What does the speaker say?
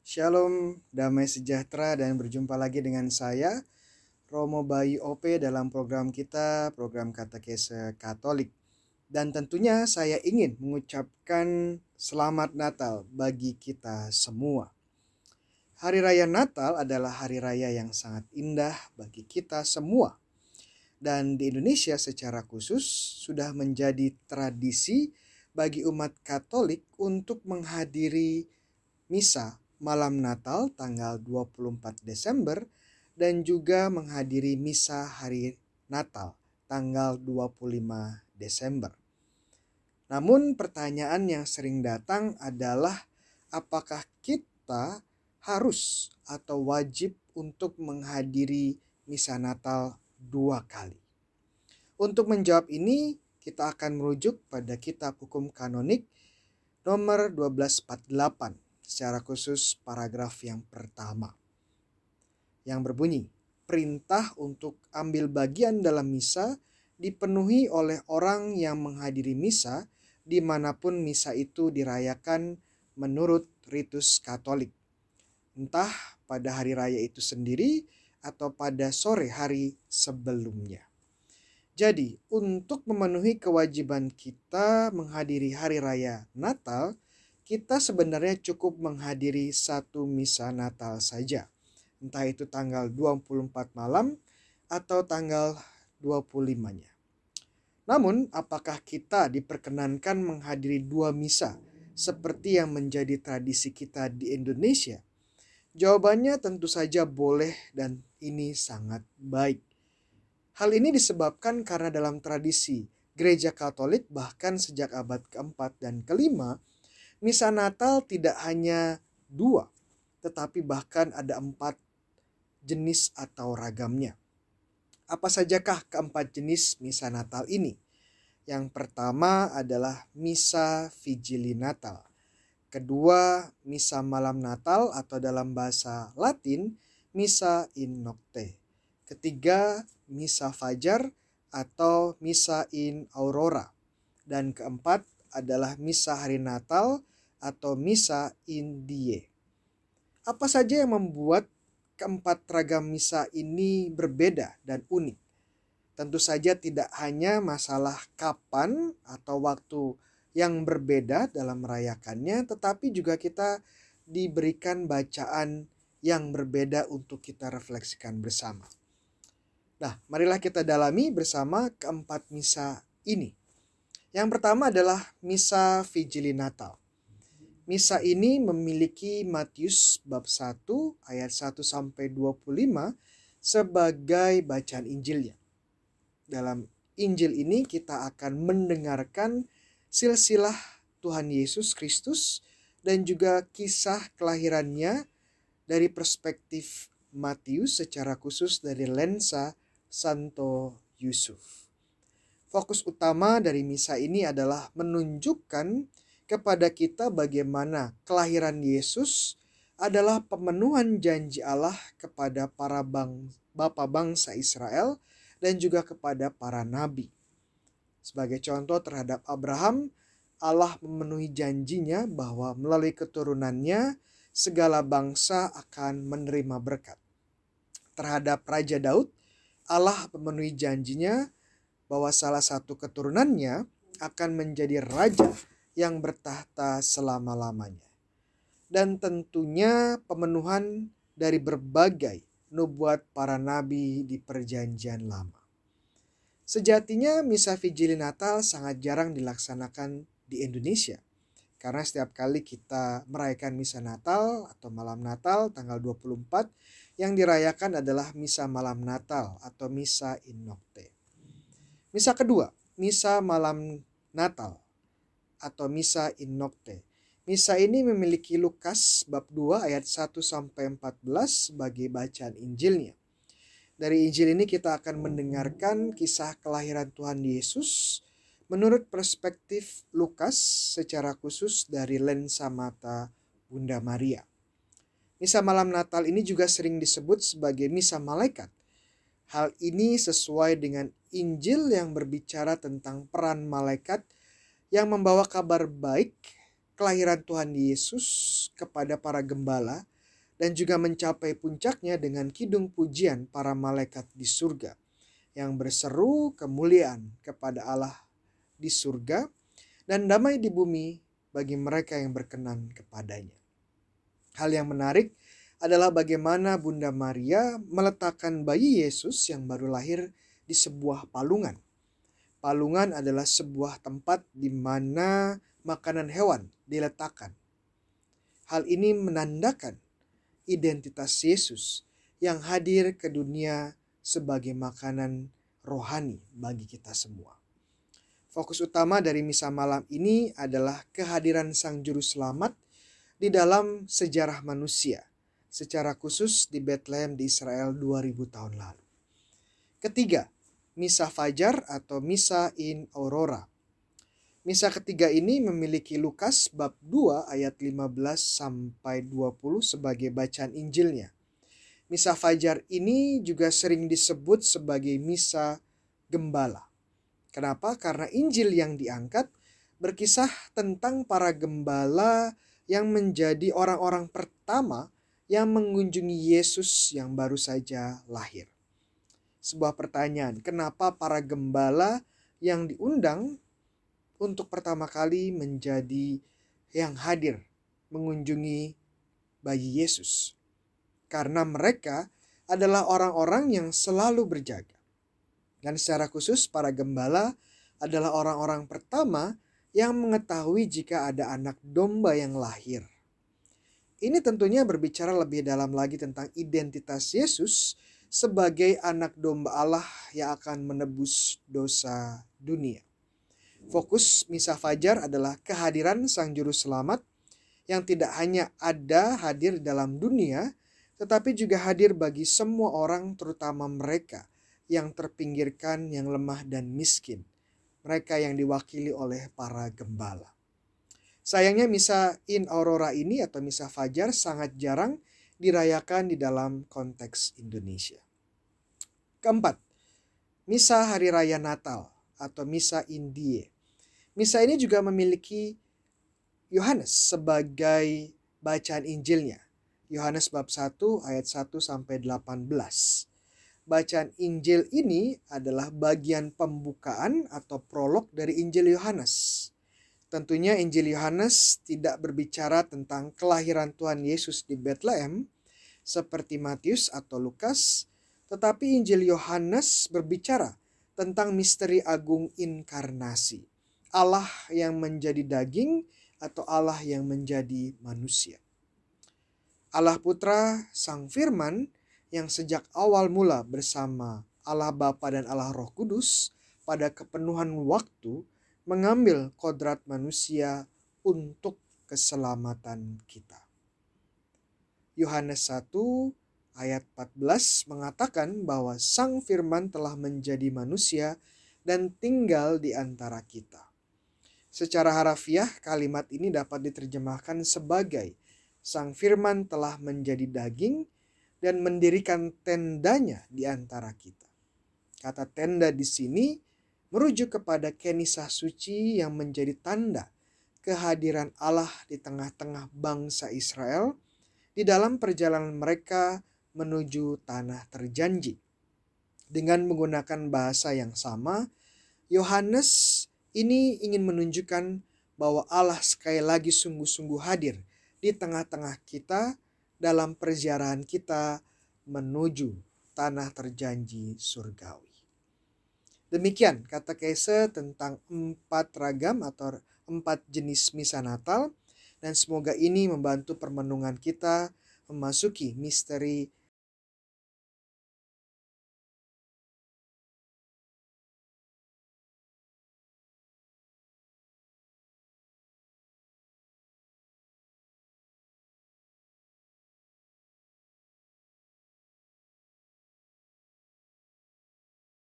Shalom, damai sejahtera dan berjumpa lagi dengan saya Romo Bayu OP dalam program kita, program Katekese Katolik. Dan tentunya saya ingin mengucapkan selamat Natal bagi kita semua. Hari Raya Natal adalah hari raya yang sangat indah bagi kita semua. Dan di Indonesia secara khusus sudah menjadi tradisi bagi umat Katolik untuk menghadiri misa malam Natal tanggal 24 Desember dan juga menghadiri misa hari Natal tanggal 25 Desember. Namun pertanyaan yang sering datang adalah apakah kita harus atau wajib untuk menghadiri misa Natal dua kali? Untuk menjawab ini, kita akan merujuk pada kitab hukum kanonik nomor 1248 secara khusus paragraf yang pertama. Yang berbunyi, perintah untuk ambil bagian dalam misa dipenuhi oleh orang yang menghadiri misa dimanapun misa itu dirayakan menurut ritus katolik. Entah pada hari raya itu sendiri atau pada sore hari sebelumnya. Jadi, untuk memenuhi kewajiban kita menghadiri hari raya Natal, kita sebenarnya cukup menghadiri satu misa Natal saja. Entah itu tanggal 24 malam atau tanggal 25-nya. Namun, apakah kita diperkenankan menghadiri dua misa seperti yang menjadi tradisi kita di Indonesia? Jawabannya tentu saja boleh dan ini sangat baik. Hal ini disebabkan karena dalam tradisi gereja Katolik bahkan sejak abad keempat dan kelima Misa Natal tidak hanya dua, tetapi bahkan ada empat jenis atau ragamnya. Apa sajakah keempat jenis misa Natal ini? Yang pertama adalah misa Vigili Natal. Kedua, misa malam Natal atau dalam bahasa Latin misa in nocte. Ketiga, misa fajar atau misa in aurora. Dan keempat adalah misa hari Natal atau Misa Indie. Apa saja yang membuat keempat ragam misa ini berbeda dan unik? Tentu saja tidak hanya masalah kapan atau waktu yang berbeda dalam merayakannya, tetapi juga kita diberikan bacaan yang berbeda untuk kita refleksikan bersama. Nah, marilah kita dalami bersama keempat misa ini. Yang pertama adalah misa Vigili Natal. Misa ini memiliki Matius bab 1 ayat 1 sampai 25 sebagai bacaan Injilnya. Dalam Injil ini kita akan mendengarkan silsilah Tuhan Yesus Kristus dan juga kisah kelahirannya dari perspektif Matius secara khusus dari lensa Santo Yusuf. Fokus utama dari misa ini adalah menunjukkan kepada kita bagaimana kelahiran Yesus adalah pemenuhan janji Allah kepada para bang, bapa bangsa Israel dan juga kepada para nabi. Sebagai contoh terhadap Abraham, Allah memenuhi janjinya bahwa melalui keturunannya segala bangsa akan menerima berkat. Terhadap Raja Daud, Allah memenuhi janjinya bahwa salah satu keturunannya akan menjadi raja yang bertahta selama-lamanya. Dan tentunya pemenuhan dari berbagai nubuat para nabi di perjanjian lama. Sejatinya misa Vigili Natal sangat jarang dilaksanakan di Indonesia. Karena setiap kali kita merayakan misa Natal atau malam Natal tanggal 24 yang dirayakan adalah misa malam Natal atau misa in nocte. Misa kedua, misa malam Natal atau Misa in Nocte. Misa ini memiliki Lukas bab 2 ayat 1 sampai 14 sebagai bacaan Injilnya. Dari Injil ini kita akan mendengarkan kisah kelahiran Tuhan Yesus menurut perspektif Lukas secara khusus dari lensa mata Bunda Maria. Misa malam Natal ini juga sering disebut sebagai misa malaikat. Hal ini sesuai dengan Injil yang berbicara tentang peran malaikat yang membawa kabar baik kelahiran Tuhan Yesus kepada para gembala dan juga mencapai puncaknya dengan kidung pujian para malaikat di surga yang berseru kemuliaan kepada Allah di surga dan damai di bumi bagi mereka yang berkenan kepadanya. Hal yang menarik adalah bagaimana Bunda Maria meletakkan bayi Yesus yang baru lahir di sebuah palungan Palungan adalah sebuah tempat di mana makanan hewan diletakkan. Hal ini menandakan identitas Yesus yang hadir ke dunia sebagai makanan rohani bagi kita semua. Fokus utama dari misa malam ini adalah kehadiran Sang Juru Selamat di dalam sejarah manusia, secara khusus di Bethlehem di Israel 2000 tahun lalu. Ketiga, Misa Fajar atau Misa in Aurora. Misa ketiga ini memiliki Lukas bab 2 ayat 15 sampai 20 sebagai bacaan Injilnya. Misa Fajar ini juga sering disebut sebagai Misa Gembala. Kenapa? Karena Injil yang diangkat berkisah tentang para gembala yang menjadi orang-orang pertama yang mengunjungi Yesus yang baru saja lahir sebuah pertanyaan. Kenapa para gembala yang diundang untuk pertama kali menjadi yang hadir mengunjungi bayi Yesus? Karena mereka adalah orang-orang yang selalu berjaga. Dan secara khusus para gembala adalah orang-orang pertama yang mengetahui jika ada anak domba yang lahir. Ini tentunya berbicara lebih dalam lagi tentang identitas Yesus sebagai anak domba Allah yang akan menebus dosa dunia. Fokus misa fajar adalah kehadiran Sang Juru Selamat yang tidak hanya ada hadir dalam dunia, tetapi juga hadir bagi semua orang, terutama mereka yang terpinggirkan, yang lemah dan miskin, mereka yang diwakili oleh para gembala. Sayangnya misa in aurora ini atau misa fajar sangat jarang dirayakan di dalam konteks Indonesia. Keempat, Misa Hari Raya Natal atau Misa Indie. Misa ini juga memiliki Yohanes sebagai bacaan Injilnya. Yohanes bab 1 ayat 1 sampai 18. Bacaan Injil ini adalah bagian pembukaan atau prolog dari Injil Yohanes. Tentunya Injil Yohanes tidak berbicara tentang kelahiran Tuhan Yesus di Bethlehem seperti Matius atau Lukas, tetapi Injil Yohanes berbicara tentang misteri agung inkarnasi. Allah yang menjadi daging atau Allah yang menjadi manusia. Allah Putra, Sang Firman, yang sejak awal mula bersama Allah Bapa dan Allah Roh Kudus pada kepenuhan waktu mengambil kodrat manusia untuk keselamatan kita. Yohanes 1 ayat 14 mengatakan bahwa sang firman telah menjadi manusia dan tinggal di antara kita. Secara harafiah, kalimat ini dapat diterjemahkan sebagai Sang Firman telah menjadi daging dan mendirikan tendanya di antara kita. Kata tenda di sini merujuk kepada kenisah suci yang menjadi tanda kehadiran Allah di tengah-tengah bangsa Israel di dalam perjalanan mereka menuju tanah terjanji. Dengan menggunakan bahasa yang sama, Yohanes ini ingin menunjukkan bahwa Allah sekali lagi sungguh-sungguh hadir di tengah-tengah kita dalam perjalanan kita menuju tanah terjanji surgawi. Demikian kata Kaisa tentang empat ragam atau empat jenis misa Natal dan semoga ini membantu permenungan kita memasuki misteri